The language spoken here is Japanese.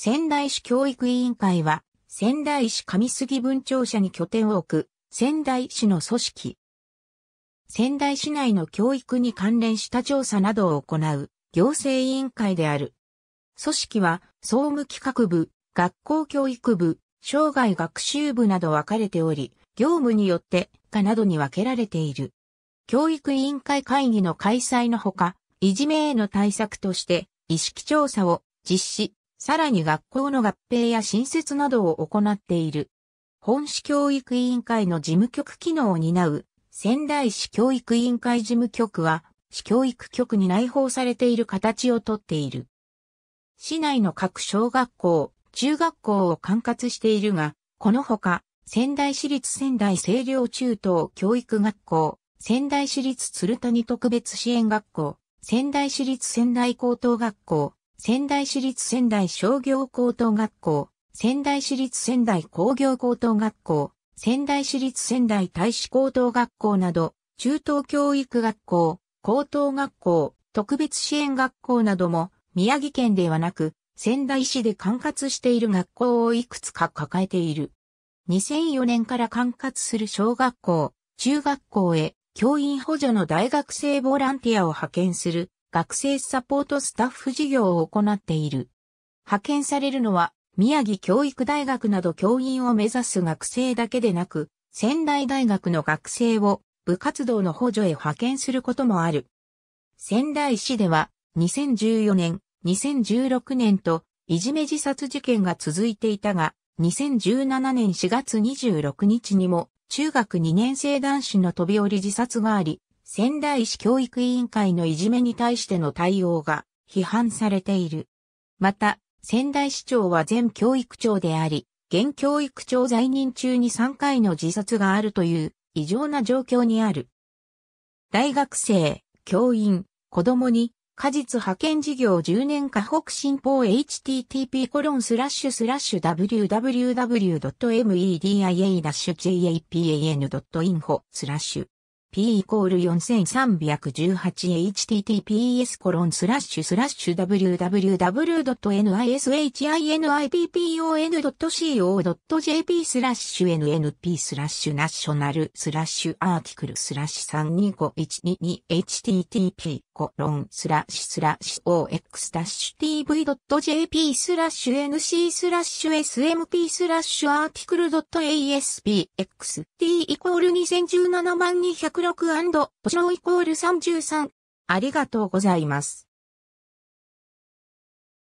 仙台市教育委員会は、仙台市上杉分庁舎に拠点を置く、仙台市の組織。仙台市内の教育に関連した調査などを行う、行政委員会である。組織は、総務企画部、学校教育部、生涯学習部など分かれており、業務によって課などに分けられている。教育委員会会議の開催のほか、いじめへの対策として意識調査を実施、さらに学校の合併や新設などを行っている。本市教育委員会の事務局機能を担う仙台市教育委員会事務局は市教育局に内包されている形をとっている。市内の各小学校、中学校を管轄しているが、このほか仙台市立仙台清涼中等教育学校、仙台市立鶴谷特別支援学校、仙台市立仙台高等学校、仙台市立仙台商業高等学校、仙台市立仙台工業高等学校、仙台市立仙台大使高等学校など、中等教育学校、高等学校、特別支援学校なども、宮城県ではなく、仙台市で管轄している学校をいくつか抱えている。2004年から管轄する小学校、中学校へ教員補助の大学生ボランティアを派遣する学生サポートスタッフ事業を行っている。派遣されるのは宮城教育大学など教員を目指す学生だけでなく、仙台大学の学生を部活動の補助へ派遣することもある。仙台市では2014年、2016年といじめ自殺事件が続いていたが、2017年4月26日にも中学2年生男子の飛び降り自殺があり、仙台市教育委員会のいじめに対しての対応が批判されている。また、仙台市長は前教育長であり、現教育長在任中に3回の自殺があるという異常な状況にある。大学生、教員、子供に、果実派遣事業10年下北新法 http コロンスラッシュスラッシュ www.media-japan.info スラッシュ p イコール 4318https コロンスラッシュスラッシュ www.nishinipon.co.jp スラッシュ nnp スラッシュナショナルスラッシュアーティクルスラッシュ 325122http コロンスラッシュスラッシュ ox-tv.jp スラッシュ nc スラッシュ smp スラッシュアーティクル .aspxt イコール2017万206アンド、年イコール33。ありがとうございます。